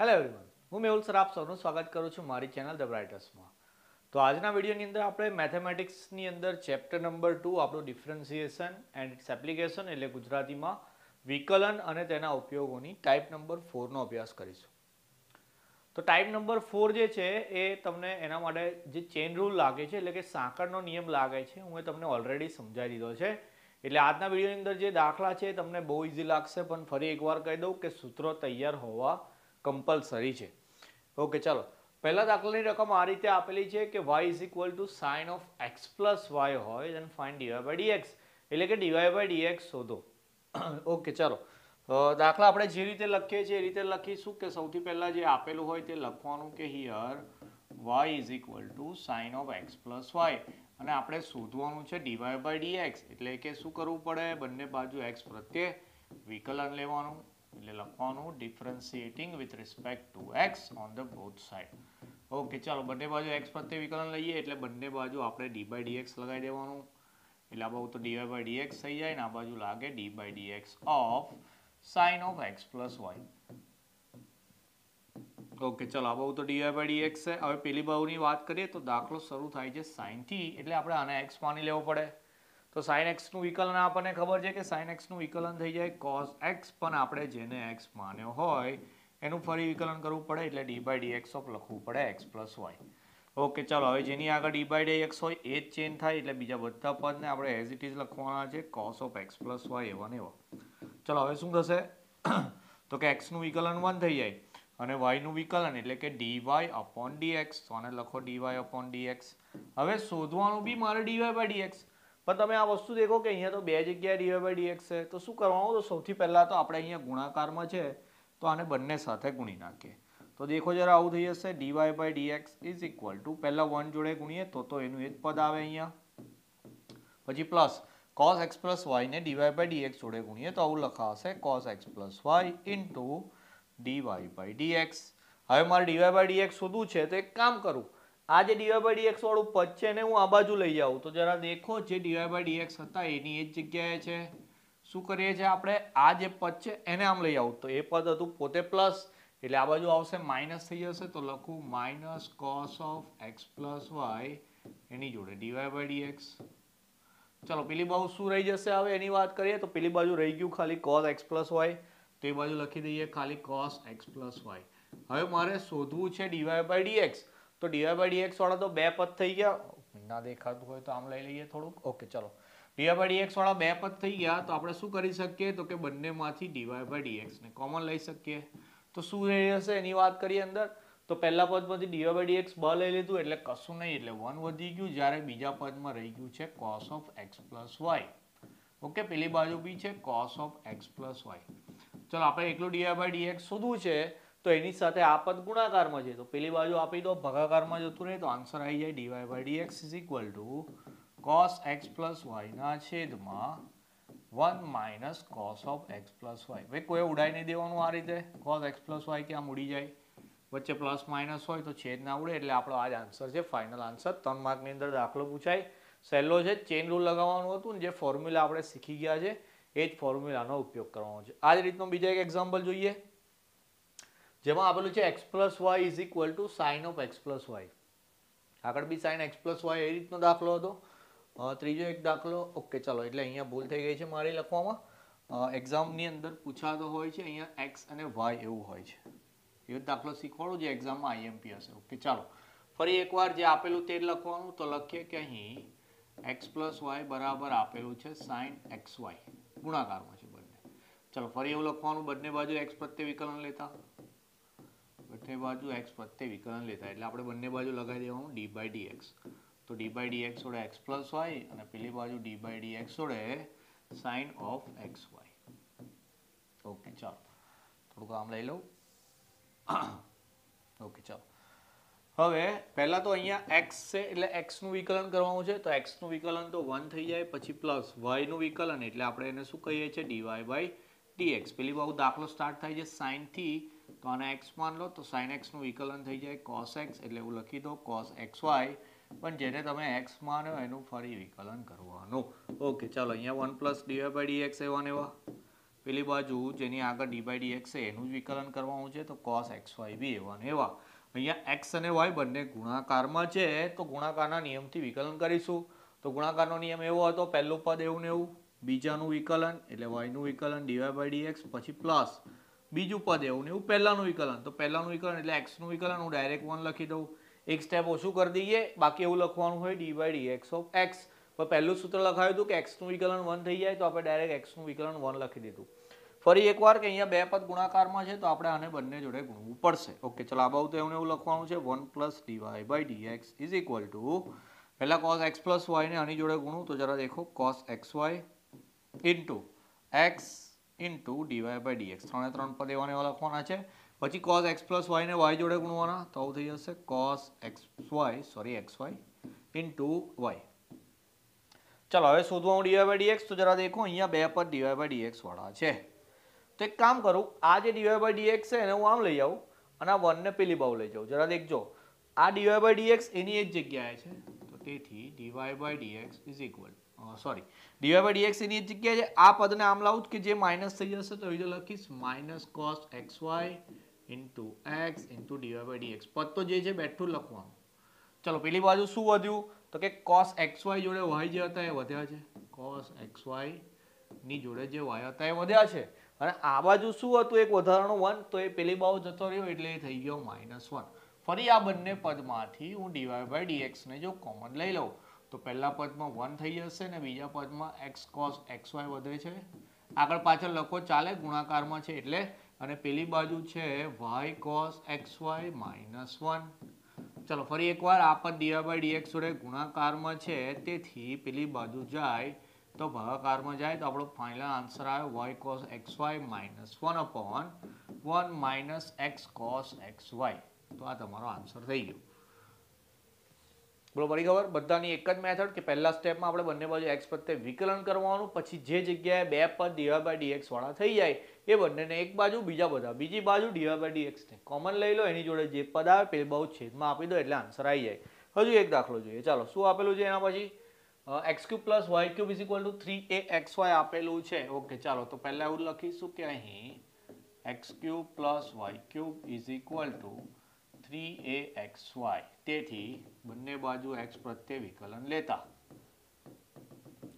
hello everyone હું Mehul sir આપ સૌનું સ્વાગત કરું છું મારી ચેનલ ધ બ્રાઇટર્સમાં તો આજના વિડીયોની અંદર આપણે મેથેમેટિક્સની અંદર ચેપ્ટર નંબર ટુ આપણું ડિફરન્સિએશન એન્ડ ઇટ્સ એપ્લિકેશન એટલે ગુજરાતીમાં વિકલન અને તેના ઉપયોગોની ટાઈપ નંબર ફોરનો અભ્યાસ કરીશું તો ટાઈપ નંબર ફોર જે છે એ તમને એના માટે જે ચેન રૂલ લાગે છે એટલે કે સાંકળનો નિયમ લાગે છે હું એ તમને ઓલરેડી સમજાવી દીધો છે એટલે આજના વિડીયોની અંદર જે દાખલા છે તમને બહુ ઇઝી લાગશે પણ ફરી એકવાર કહી દઉં કે સૂત્રો તૈયાર હોવા કમ્પલસરી છે ઓકે ચાલો પહેલા દાખલાની રકમ આ રીતે આપેલી છે કે Y is equal to sine of x plus Y હોય then find D Y by D X એટલે કે ડીવાય બાય ડીએક્સ શોધો ઓકે ચાલો દાખલા આપણે જે રીતે લખીએ છીએ એ રીતે લખીશું કે સૌથી પહેલાં જે આપેલું હોય તે લખવાનું કે here Y is equal to sine of x plus Y અને આપણે શોધવાનું છે ડીવાય બાય ડીએક્સ એટલે કે શું કરવું પડે બંને બાજુ એક્સ પ્રત્યે વિકલન લેવાનું એટલે લખવાનું differentiating with respect to X on the both side okay ચાલો બંને બાજુ એક્સ પ્રત્યે વિકલન લઈએ એટલે બંને બાજુ આપણે ડી બાય ડીએક્સ લગાવી દેવાનું એટલે આ બાજુ તો ડીવાય બાય ડીએક્સ થઈ જાય ને આ બાજુ લાગે D by D X of sine of x plus Y okay ચાલો આ બાજુ તો ડીવાય બાય ડીએક્સ છે હવે પેલી બાજુની વાત કરીએ તો દાખલો શરૂ થાય છે સાઇનથી એટલે આપણે આને એક્સ માની લેવો પડે તો સાઇન એક્સનું વિકલન આપણને ખબર છે કે સાઇન એક્સનું વિકલન થઈ જાય કોસ એક્સ પણ આપણે જેને એક્સ માન્યો હોય એનું ફરી વિકલન કરવું પડે એટલે D by D x of લખવું પડે એક્સ પ્લસ વાય ઓકે ચાલો હવે જેની આગળ ડી બાય ડી એક્સ હોય એ જ ચેન્જ થાય એટલે બીજા બધા પદને આપણે એઝ ઇટ ઇઝ લખવાના છે cos of x plus Y એવા ને એવા ચાલો હવે શું થશે તો કે એક્સનું વિકલન વન થઈ જાય અને વાયનું વિકલન એટલે કે ડીવાય અપોન ડીએક્સ તો આને લખો ડીવાય અપોન એક્સ હવે શોધવાનું બી મારે ડીવાય બાય ડી એક્સ પણ તમે આ વસ્તુ દેખો કે અહીંયા તો બે જગ્યાએ ડીવાય બાય ડીએક્સ છે તો શું કરવાનું તો સૌથી પહેલાં તો આપણે અહીંયા ગુણાકારમાં છે તો આને બંને સાથે ગુણી નાખીએ તો દેખો જરા આવું થઈ જશે D Y by dx is equal to પહેલાં વન જોડે ગુણીએ તો તો એનું એક પદ આવે અહીંયા પછી પ્લસ કોસ એક્સ પ્લસ વાયને ડીવાય બાય ડીએક્સ જોડે ગુણીએ તો આવું લખાશે cos x plus Y into DY by D X હવે મારે ડીવાય બાય ડીએક્સ શોધવું છે તો એક કામ કરું આ જે ડીવાય બાય ડીએક્સ વાળું પદ છે એને હું આ બાજુ લઈ આવું તો જરા દેખો જે ડીવાય બાય ડીએક્સ હતા એની એ જ જગ્યાએ છે શું કરીએ છીએ આપણે આ જે પદ છે એને આમ લઈ આવું તો એ પદ હતું પોતે પ્લસ એટલે આ બાજુ આવશે માઇનસ થઈ જશે તો લખું minus cos of x plus Y એની જોડે ડીવાય બાય ડીએક્સ ચલો પેલી બાજુ શું રહી જશે હવે એની વાત કરીએ તો પેલી બાજુ રહી ગયું ખાલી કોસ એક્સ પ્લસ વાય તો એ બાજુ લખી દઈએ ખાલી કોસ એક્સ પ્લસ વાય હવે મારે શોધવું છે ડીવાય બાય ડીએક્સ તો ડીવાય બાય ડીએક્સ વાળા તો બે પદ થઈ ગયા ના દેખાતું હોય તો આમ લઈ લઈએ થોડુંક ઓકે ચલો ડીવાય બાય ડીએક્સ વાળા બે પદ થઈ ગયા તો આપણે શું કરી શકીએ તો કે બંનેમાંથી ડીવાય બાય ડીએક્સને કોમન લઈ શકીએ તો શું રહી હશે એની વાત કરીએ અંદર તો પહેલા પદમાંથી ડીવાય બાય ડીએક્સ બ લઈ લીધું એટલે કશું નહીં એટલે વન વધી ગયું જ્યારે બીજા પદમાં રહી ગયું છે cos of x plus Y okay પેલી બાજુ બી છે cos of x plus y ચલો આપણે એકલું ડીવાય બાય ડીએક્સ શોધવું છે તો એની સાથે આ પદ ગુણાકારમાં છે તો પેલી બાજુ આપી દો ભાગાકારમાં જતું રહે તો આન્સર આવી જાય d y by dx is equal to cos x plus વાયના છેદમાં one minus cos of x plus y ભાઈ કોઈ ઉડાઈ નહીં દેવાનું આ રીતે કોસ એક્સ પ્લસ વાય ક્યાં ઉડી જાય વચ્ચે પ્લસ માઇનસ હોય તો છેદ ના ઉડે એટલે આપણો આ જ આન્સર છે ફાઇનલ આન્સર ત્રણ માર્કની અંદર દાખલો પૂછાય સહેલો છે ચેન રૂલ લગાવવાનું હતું ને જે ફોર્મ્યુલા આપણે શીખી ગયા છે એ જ ફોર્મ્યુલાનો ઉપયોગ કરવાનો છે આ જ રીતનો બીજા એક એક્ઝામ્પલ જોઈએ જેમાં આપેલું છે x plus y is equal to sine of x plus y આગળ બી સાઇન એક્સ પ્લસ વાય એ રીતનો દાખલો હતો ત્રીજો એક દાખલો ઓકે ચાલો એટલે અહીંયા ભૂલ થઈ ગઈ છે મારી લખવામાં એક્ઝામની અંદર પૂછાતો હોય છે અહીંયા એક્સ અને વાય એવું હોય છે એવો દાખલો શીખવાડું જે એક્ઝામમાં આઈએમપી હશે ઓકે ચાલો ફરી એકવાર જે આપેલું તે લખવાનું તો લખીએ કે અહીં એક્સ પ્લસ વાય બરાબર આપેલું છે સાઇન એક્સ વાય ગુણાકારમાં છે બંને ચાલો ફરી એવું લખવાનું બંને બાજુ એક્સ પ્રત્યે વિકલન લેતા બંને બાજુ એક્સ પ્રત્યે વિકલન લેતા એટલે આપણે બંને બાજુ લગાવી દેવાનું ડી બાય ડી એક્સ તો ડી બાય ડી એક્સ વડે એક્સ પ્લસ વાય અને પેલી બાજુ ડી બાય ડી વડે sine of x y okay ચાલો થોડુંક આમ લઈ લઉં ઓકે ચાલો હવે પહેલાં તો અહીંયા એક્સ છે એટલે એક્સનું વિકલન કરવાનું છે તો એક્સનું વિકલન તો વન થઈ જાય પછી પ્લસ વાયનું વિકલન એટલે આપણે એને શું કહીએ છીએ ડીવાય બાય ડીએક્સ પેલી બાબુ દાખલો સ્ટાર્ટ થાય છે સાઇનથી તો આને એક્સ માન લો તો સાઇન એક્સનું વિકલન થઈ જાય કોસ એક્સ એટલે એવું લખી દો કોસ એક્સ વાય પણ જેને તમે એક્સ માનો એનું ફરી વિકલન કરવાનું ઓકે ચાલો અહીંયા one plus d y by d x એવા ને એવા પેલી બાજુ જેની આગળ ડી બાય ડીએક્સ છે એનું જ વિકલન કરવાનું છે તો કોસ એક્સ વાય બી એવા એવા અહીંયા એક્સ અને વાય બંને ગુણાકારમાં છે તો ગુણાકારના નિયમથી વિકલન કરીશું તો ગુણાકારનો નિયમ એવો હતો પહેલું પદ એવું ને એવું બીજાનું વિકલન એટલે વાયનું વિકલન ડીવાય બાય એક્સ પછી પ્લસ બીજું પદ એવું ને એવું પહેલાંનું વિકલન તો પહેલાંનું વિકલન એટલે એક્સનું વિકલન હું ડાયરેક્ટ વન લખી દઉં એક સ્ટેપ ઓછું કરી દઈએ બાકી એવું લખવાનું હોય d by D x of x પહેલું સૂત્ર લખાયું હતું કે એક્સનું વિકલન વન થઈ જાય તો આપણે ડાયરેક્ટ એક્સનું વિકલન વન લખી દીધું ફરી એકવાર કે અહીંયા બે પદ ગુણાકારમાં છે તો આપણે આને બંને જોડે ગુણવું પડશે ઓકે ચલો આ બાબુ તો એવું એવું લખવાનું છે one plus d y by D x is equal to પહેલાં કોસ એક્સ પ્લસ વાયને આની જોડે ગુણું તો જરા દેખો cos x y into x into DY by d x ત્રણે ત્રણ પદ એવાને એવા લખવાના છે પછી કોસ એક્સ પ્લસ વાયને વાય જોડે ગુણવાના તો આવું થઈ જશે cos x y sorry x y into y ચાલો હવે શોધવા હું ડીવાય બાય ડીએક્સ તો જરા દેખો અહીંયા બે પદ ડીવાય બાય ડીએક્સ વાળા છે તો એક કામ કરું આ જે ડીવાય બાય ડીએક્સ છે એને હું આમ લઈ આવું અને આ વનને પેલી બાઉ લઈ જાઉં જરા દેખજો આ ડીવાય બાય ડીએક્સ એની એક જગ્યાએ છે તો તેથી d y by dx is equal sorry d y by ડીએક્સની જગ્યાએ આ પદને આમ લાવું કે જે માઇનસ થઈ જશે તો એ લખીશ minus cos x y into x into DY by d x પદ તો જે છે બેઠું લખવાનું ચલો પેલી બાજુ શું વધ્યું તો કે કોસ એક્સ વાય જોડે વાય જે હતા એ વધ્યા છે કોસ એક્સ ની જોડે જે વાય હતા એ વધ્યા છે અને આ બાજુ શું હતું એક વધારાનો વન તો એ પેલી બાજુ જતો રહ્યો એટલે એ થઈ ગયો માઇનસ વન ફરી આ બંને પદમાંથી હું ડીવાય બાય ડીએક્સને જો કોમન લઈ લઉં તો પહેલા પદમાં વન થઈ જશે ને બીજા પદમાં એક્સ કોસ એક્સ વાય વધે છે આગળ પાછળ લખો ચાલે ગુણાકારમાં છે એટલે અને પેલી બાજુ છે y cos x y minus one ચલો ફરી એકવાર આ પદ ડીઆઈ બાય ડીએક્સ વડે ગુણાકારમાં છે તેથી પેલી બાજુ જાય તો ભાગાકારમાં જાય તો આપણો ફાઇનલ આન્સર આવ્યો y cos x y minus one upon one minus x cos x y તો આ તમારો આન્સર થઈ ગયો બરોબર ખબર બધાની એક જ મેથડ કે પહેલા સ્ટેપમાં આપણે બંને બાજુ એક્સ પ્રત્યે વિકલન કરવાનું પછી જે જગ્યાએ બે પદ ડીવાય બાય ડીએક્સ વાળા થઈ જાય એ બંનેને એક બાજુ બીજા બધા બીજી બાજુ ડીવાય બાય ડીએક્સને કોમન લઈ લો એની જોડે જે પદ આવે પેલ બહુ છેદમાં આપી દો એટલે આન્સર આવી જાય હજુ એક દાખલો જોઈએ ચાલો શું આપેલું છે એના પછી x cube plus y cube is equal to three a x y આપેલું છે ઓકે ચાલો તો પહેલાં એવું લખીશું કે અહીં x cube plus y cube is equal to three a x y તેથી બંને બાજુ એક્સ પ્રત્યે વિકલન લેતા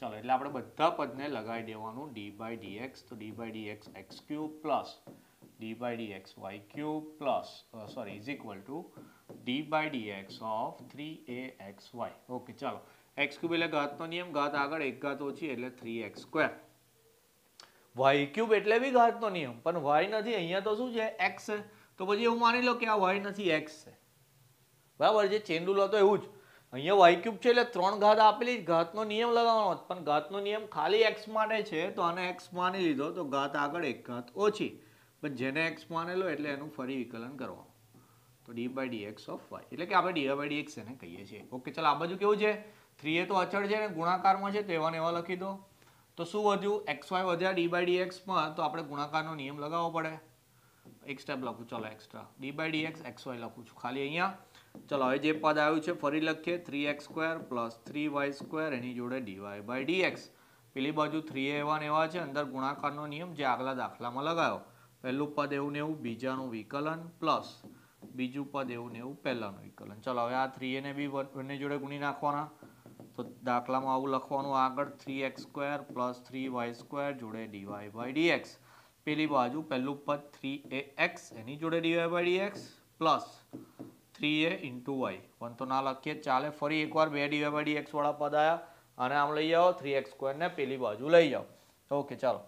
ચાલો એટલે આપણે બધા પદને લગાવી દેવાનું ડી બાય ડી તો d by D x x cube plus d by D x y cube plus sorry is equal to d by D x of three a x y okay ચાલો x cube એટલે ઘાતનો નિયમ ઘાત આગળ એક ઘાત ઓછી એટલે three x square y cube એટલે બી ઘાતનો નિયમ પણ વાય નથી અહીંયા તો શું છે એક્સ છે તો પછી એવું માની લો કે આ વાય નથી એક્સ છે બરાબર જે ચેન્ડુ લો તો એવું જ અહીંયા વાય ક્યુબ છે એટલે ત્રણ ઘાત આપેલી ઘાતનો નિયમ લગાવવાનો પણ ઘાતનો નિયમ ખાલી એક્સ માટે છે તો આને એક્સ માની લીધો તો ઘાત આગળ એક ઘાત ઓછી પણ જેને એક્સ માનેલો એટલે એનું ફરી વિકલન કરવાનું તો d by D x of y એટલે કે આપણે ડી બાય ડી એક્સ એને કહીએ છીએ ઓકે ચાલો આ બાજુ કેવું છે થ્રી એ તો અચળ છે ને ગુણાકારમાં છે તો એવાને એવા લખી દો તો શું વધ્યું એક્સ વાય વધ્યા ડી બાય ડી એક્સમાં તો આપણે ગુણાકારનો નિયમ લગાવવો પડે એક સ્ટેપ લખું ચલો extra d by D x x y લખું છું ખાલી અહીંયા ચલો હવે જે પદ આવ્યું છે ફરી લખીએ three x square plus three y square એની જોડે ડીવાય બાય ડી એક્સ પેલી બાજુ થ્રી એવા ને એવા છે અંદર ગુણાકારનો નિયમ જે આગલા દાખલામાં લગાયો પહેલું પદ એવું ને એવું બીજાનું વિકલન પ્લસ બીજું પદ એવું ને એવું પહેલાંનું વિકલન ચલો હવે આ થ્રી એને બી બંને જોડે ગુણી નાખવાના તો દાખલામાં આવું લખવાનું આગળ three x square plus three y square જોડે ડીવાય બાય ડી એક્સ પેલી બાજુ પહેલું પદ થ્રી એ એક્સ એની જોડે DY by x plus three a into y one તો ના લખીએ ચાલે ફરી એકવાર બે ડીવાય બાય ડીએક્સ વાળા પદ આવ્યા અને આમ લઈ આવો થ્રી એક્સ સ્ક્વેરને પેલી બાજુ લઈ જાઓ ઓકે ચાલો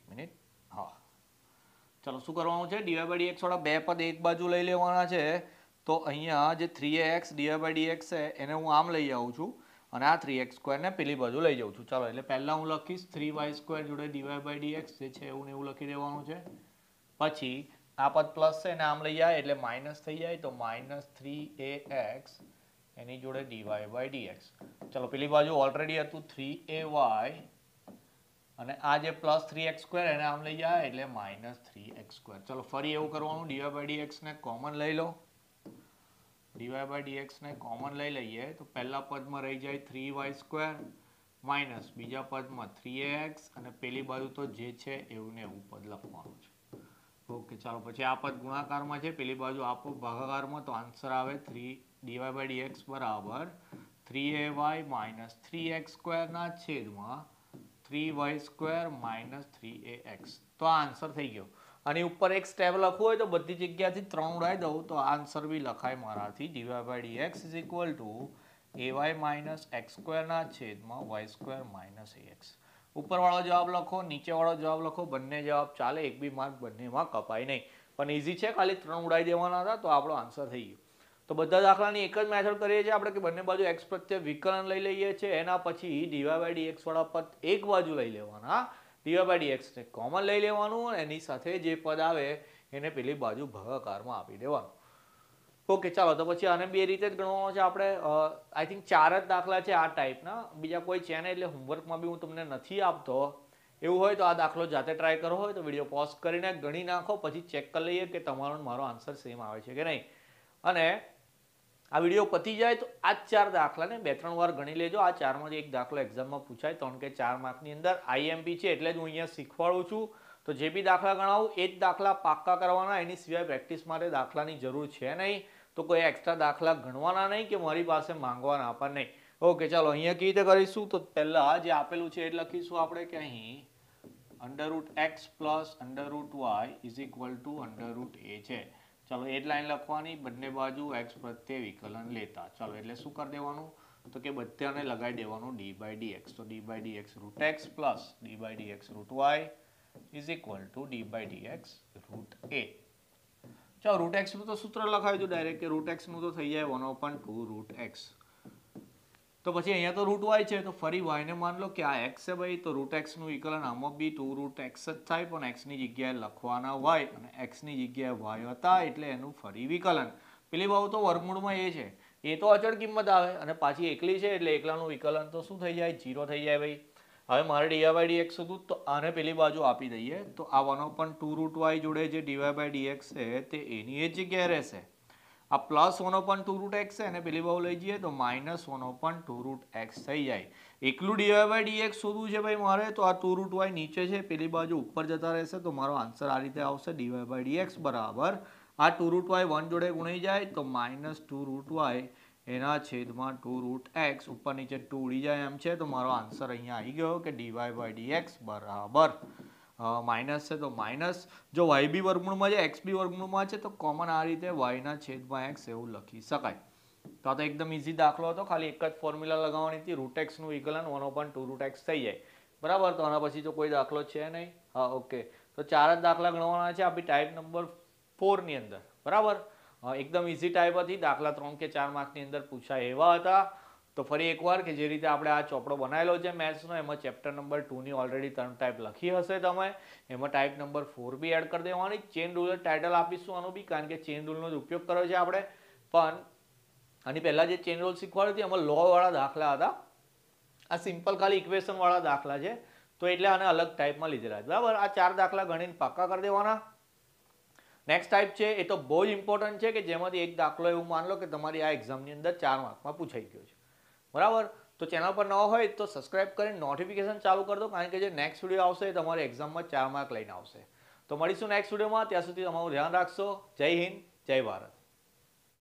એક મિનિટ હા ચાલો શું કરવાનું છે ડીવાય બાય ડીએક્સ વાળા બે પદ એક બાજુ લઈ લેવાના છે તો અહીંયા જે three a x d y by x છે એને હું આમ લઈ આવું છું અને આ થ્રી એક્સ સ્ક્વેરને પેલી બાજુ લઈ જાઉં છું ચાલો એટલે પહેલાં હું લખીશ થ્રી વાય સ્ક્વેર જોડે ડીવાય બાય ડીએક્સ જે છે એવું એવું લખી દેવાનું છે પછી આ પદ પ્લસ છે એને આમ લઈ જાય એટલે માઇનસ થઈ જાય તો માઇનસ થ્રી એ એક્સ એની જોડે ડીવાય બાય ડીએક્સ ચલો પેલી બાજુ ઓલરેડી હતું થ્રી એ વાય અને આ જે પ્લસ થ્રી એક્સ સ્ક્વેર એને આમ લઈ જાય એટલે માઇનસ થ્રી એક્સ સ્ક્વેર ચલો ફરી એવું કરવાનું ડીવાય બાય ડીએક્સને કોમન લઈ લો ડીવાય બાય ડીએક્સને કોમન લઈ લઈએ તો પહેલા પદમાં રહી જાય થ્રી વાય સ્ક્વેર માઇનસ બીજા પદમાં થ્રી એક્સ અને પેલી બાજુ તો જે છે એવું ને એવું પદ લખવાનું છે ઓકે ચાલો પછી આ પદ ગુણાકારમાં છે પેલી બાજુ આપો ભાગાકારમાં તો આન્સર આવે થ્રી ડીવાય બાય ડીએક્સ બરાબર three a y minus three x સ્ક્વેરના છેદમાં three y square minus three a x તો આ આન્સર થઈ ગયો આની ઉપર એક સ્ટેપ લખવું હોય તો બધી જગ્યાથી ત્રણ ઉડાઈ દઉં તો આન્સર બી લખાય મારાથી d y by D x is equal to a y minus x સ્ક્વેરના છેદમાં વાય સ્ક્વેર માઇનસ એક્સ ઉપરવાળો જવાબ લખો નીચેવાળો જવાબ લખો બંને જવાબ ચાલે એક બી માર્ક બંનેમાં કપાય નહીં પણ ઇઝી છે ખાલી ત્રણ ઉડાઈ દેવાના હતા તો આપણો આન્સર થઈ ગયો તો બધા દાખલાની એક જ મેથડ કરીએ છીએ આપણે કે બંને બાજુ એક્સ પ્રત્યે વિકલન લઈ લઈએ છીએ એના પછી ડીવાય બાય ડી વાળા પર એક બાજુ લઈ લેવાના ડીવાય બાય ડીએક્સને કોમન લઈ લેવાનું એની સાથે જે પદ આવે એને પેલી બાજુ ભગાકારમાં આપી દેવાનું ઓકે ચાલો તો પછી આને બે રીતે જ ગણવાનો છે આપણે આઈ થિંક ચાર જ દાખલા છે આ ટાઈપના બીજા કોઈ છે એટલે હોમવર્કમાં બી હું તમને નથી આપતો એવું હોય તો આ દાખલો જાતે ટ્રાય કરવો હોય તો વિડીયો પોઝ કરીને ગણી નાખો પછી ચેક કરી લઈએ કે તમારો મારો આન્સર સેમ આવે છે કે નહીં અને આ વિડીયો પતી જાય તો આ ચાર દાખલાને બે ત્રણ વાર ગણી લેજો આ ચારમાંથી એક દાખલો એક્ઝામમાં પૂછાય ત્રણ કે ચાર માર્કની અંદર આઈએમપી છે એટલે જ હું અહીંયા શીખવાડું છું તો જે બી દાખલા ગણાવું એ જ દાખલા પાક્કા કરવાના એની સિવાય પ્રેક્ટિસ માટે દાખલાની જરૂર છે નહીં તો કોઈ એક્સ્ટ્રા દાખલા ગણવાના નહીં કે મારી પાસે માંગવાના પણ નહીં ઓકે ચાલો અહીંયા કેવી રીતે કરીશું તો પહેલાં જે આપેલું છે એ લખીશું આપણે કે અહીં under root x plus under root y is equal to under root a છે ચાલો એ લાઈન લખવાની બંને બાજુ એક્સ પ્રત્યે વિકલન લેતા ચાલો એટલે શું કરી દેવાનું તો કે બધાને લગાવી દેવાનું ડી બાય ડી એક્સ તો d by D x root x plus d by D x root y is equal to d by D x root a ચાલો રૂટ એક્સનું તો સૂત્ર લખાવી દઉં ડાયરેક્ટ કે રૂટ એક્સનું તો થઈ જાય one upon two root x તો પછી અહીંયા તો રૂટ વાય છે તો ફરી વાયને માન લો કે આ એક્સ છે ભાઈ તો રૂટ એક્સનું વિકલન આમાં બી ટુ રૂટ એક્સ જ થાય પણ એક્સની જગ્યાએ લખવાના વાય અને એક્સની જગ્યાએ વાય હતા એટલે એનું ફરી વિકલન પેલી બાબુ તો વર્ગમૂળમાં એ છે એ તો અચળ કિંમત આવે અને પાછી એકલી છે એટલે એકલાનું વિકલન તો શું થઈ જાય જીરો થઈ જાય ભાઈ હવે મારે ડીવાય બાય ડીએક્સ હતું તો આને પેલી બાજુ આપી દઈએ તો આવાનો પણ ટુ રૂટ વાય જોડે જે ડીવાય બાય ડીએક્સ છે તે એની એ જગ્યાએ રહેશે આ plus one upon two root x છે અને પેલી બાજુ લઈ જઈએ તો minus one upon two root x થઈ જાય એકલું ડીવાય બાય ડીએક્સ શોધવું છે ભાઈ મારે તો આ ટુ રૂટ વાય નીચે છે પેલી બાજુ ઉપર જતા રહેશે તો મારો આન્સર આ રીતે આવશે ડીવાય બાય એક્સ બરાબર આ ટુ રૂટ વાય વન જોડે ગુણાઈ જાય તો માઇનસ ટુ રૂટ વાય એના છેદમાં ટુ રૂટ એક્સ ઉપર નીચે ટુ ઉડી જાય એમ છે તો મારો આન્સર અહીંયા આવી ગયો કે ડીવાય બાય ડીએક્સ બરાબર માઇનસ છે તો માઇનસ જો વાય બી વર્ગમૂળમાં છે એક્સ બી વર્ગમૂળમાં છે તો કોમન આ રીતે વાયના છેદમાં એક્સ એવું લખી શકાય તો આ તો એકદમ ઇઝી દાખલો હતો ખાલી એક જ ફોર્મ્યુલા લગાવવાની હતી રૂટ એક્સનું વિકલન one upon two root x થઈ જાય બરાબર તો આના પછી તો કોઈ દાખલો છે નહીં હા ઓકે તો ચાર જ દાખલા ગણવાના છે આપણી ટાઈપ નંબર ફોરની અંદર બરાબર એકદમ ઇઝી ટાઈપ હતી દાખલા ત્રણ કે ચાર માર્કની અંદર પૂછાય એવા હતા તો ફરી એકવાર કે જે રીતે આપણે આ ચોપડો બનાવેલો છે મેથ્સનો એમાં ચેપ્ટર નંબર ટુની ઓલરેડી ત્રણ ટાઈપ લખી હશે તમે એમાં ટાઈપ નંબર ફોર બી એડ કરી દેવાની ચેન રૂલ ટાઇટલ આપીશું આનું બી કારણ કે ચેન રૂલનો જ ઉપયોગ કર્યો છે આપણે પણ આની પહેલાં જે ચેન રૂલ શીખવાડ્યું હતી એમાં લોવાળા દાખલા હતા આ સિમ્પલ ખાલી ઇક્વેશનવાળા દાખલા છે તો એટલે આને અલગ ટાઈપમાં લીધેલા બરાબર આ ચાર દાખલા ગણીને પાક્કા કરી દેવાના નેક્સ્ટ ટાઈપ છે એ તો બહુ જ ઇમ્પોર્ટન્ટ છે કે જેમાંથી એક દાખલો એવું માન લો કે તમારી આ એક્ઝામની અંદર ચાર માર્કમાં પૂછાઈ ગયો છે બરાબર તો ચેનલ પર ન હોય તો સબસ્ક્રાઇબ કરીને નોટિફિકેશન ચાલુ કરી દો કારણ કે જે નેક્સ્ટ વિડીયો આવશે તમારે એક્ઝામમાં ચાર માર્ક લઈને આવશે તો મળીશું નેક્સ્ટ વિડીયોમાં ત્યાં સુધી તમારું ધ્યાન રાખશો જય હિન્દ જય ભારત